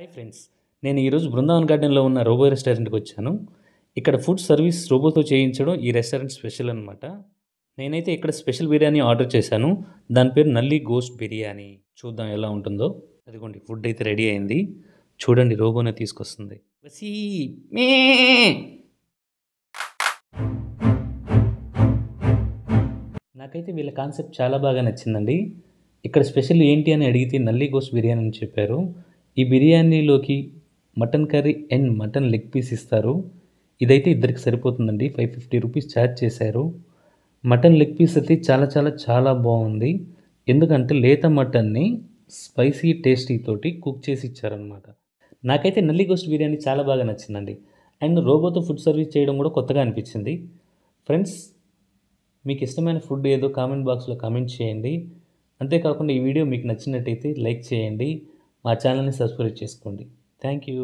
hi friends నేను ఈరోజు బృందావన్ గార్డెన్లో ఉన్న రోబో రెస్టారెంట్కి వచ్చాను ఇక్కడ ఫుడ్ సర్వీస్ రోబోతో చేయించడం ఈ రెస్టారెంట్ స్పెషల్ అనమాట నేనైతే ఇక్కడ స్పెషల్ బిర్యానీ ఆర్డర్ చేశాను దాని పేరు నల్లి గోస్ట్ బిర్యానీ చూద్దాం ఎలా ఉంటుందో అదిగోండి ఫుడ్ అయితే రెడీ అయింది చూడండి రోబోనే తీసుకొస్తుంది నాకైతే వీళ్ళ కాన్సెప్ట్ చాలా బాగా నచ్చిందండి ఇక్కడ స్పెషల్ ఏంటి అని అడిగితే నల్లి గోస్ట్ బిర్యానీ అని చెప్పారు ఈ బిర్యానీలోకి mutton curry and mutton leg piece ఇస్తారు ఇదైతే ఇద్దరికి సరిపోతుందండి ఫైవ్ ఫిఫ్టీ రూపీస్ ఛార్జ్ చేశారు మటన్ లెగ్ పీస్ అయితే చాలా చాలా చాలా బాగుంది ఎందుకంటే లేత మటన్ని స్పైసీ టేస్టీ తోటి కుక్ చేసి ఇచ్చారనమాట నాకైతే నల్లి గోస్ట్ బిర్యానీ చాలా బాగా నచ్చిందండి అండ్ రోబోతో ఫుడ్ సర్వీస్ చేయడం కూడా కొత్తగా అనిపించింది ఫ్రెండ్స్ మీకు ఇష్టమైన ఫుడ్ ఏదో కామెంట్ బాక్స్లో కామెంట్ చేయండి అంతేకాకుండా ఈ వీడియో మీకు నచ్చినట్టయితే లైక్ చేయండి మా ఛానల్ని సబ్స్క్రైబ్ చేసుకోండి థ్యాంక్ యూ